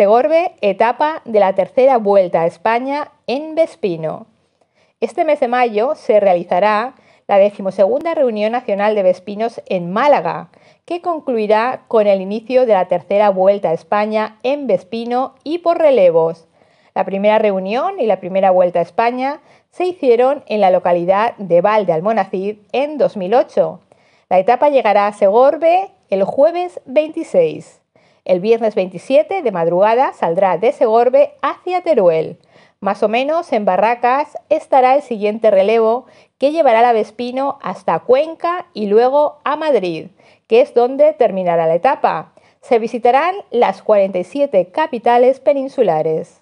Segorbe, etapa de la tercera vuelta a España en Vespino. Este mes de mayo se realizará la decimosegunda reunión nacional de Vespinos en Málaga, que concluirá con el inicio de la tercera vuelta a España en Vespino y por relevos. La primera reunión y la primera vuelta a España se hicieron en la localidad de Val de Almonacid en 2008. La etapa llegará a Segorbe el jueves 26. El viernes 27 de madrugada saldrá de Segorbe hacia Teruel. Más o menos en Barracas estará el siguiente relevo que llevará la Vespino hasta Cuenca y luego a Madrid, que es donde terminará la etapa. Se visitarán las 47 capitales peninsulares.